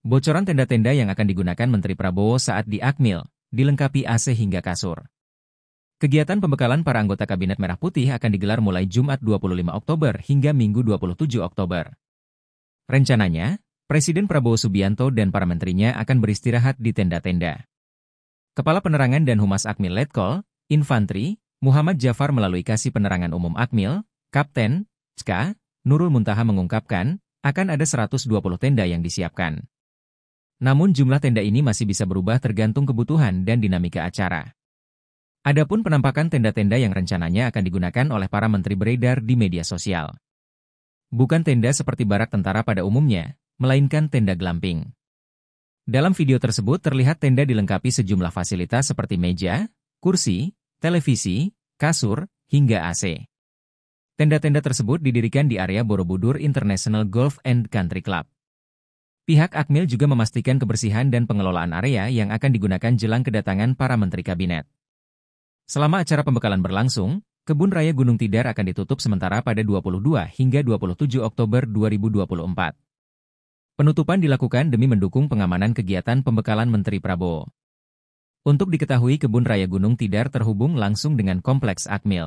Bocoran tenda-tenda yang akan digunakan Menteri Prabowo saat di Akmil, dilengkapi AC hingga kasur. Kegiatan pembekalan para anggota Kabinet Merah Putih akan digelar mulai Jumat 25 Oktober hingga Minggu 27 Oktober. Rencananya, Presiden Prabowo Subianto dan para menterinya akan beristirahat di tenda-tenda. Kepala Penerangan dan Humas Akmil Letkol, Infantri, Muhammad Jafar melalui Kasih Penerangan Umum Akmil, Kapten, Ska, Nurul Muntaha mengungkapkan, akan ada 120 tenda yang disiapkan. Namun jumlah tenda ini masih bisa berubah tergantung kebutuhan dan dinamika acara. Adapun penampakan tenda-tenda yang rencananya akan digunakan oleh para menteri beredar di media sosial. Bukan tenda seperti barak tentara pada umumnya, melainkan tenda glamping. Dalam video tersebut terlihat tenda dilengkapi sejumlah fasilitas seperti meja, kursi, televisi, kasur, hingga AC. Tenda-tenda tersebut didirikan di area Borobudur International Golf and Country Club. Pihak Akmil juga memastikan kebersihan dan pengelolaan area yang akan digunakan jelang kedatangan para menteri kabinet. Selama acara pembekalan berlangsung, Kebun Raya Gunung Tidar akan ditutup sementara pada 22 hingga 27 Oktober 2024. Penutupan dilakukan demi mendukung pengamanan kegiatan pembekalan Menteri Prabowo. Untuk diketahui Kebun Raya Gunung Tidar terhubung langsung dengan Kompleks Akmil.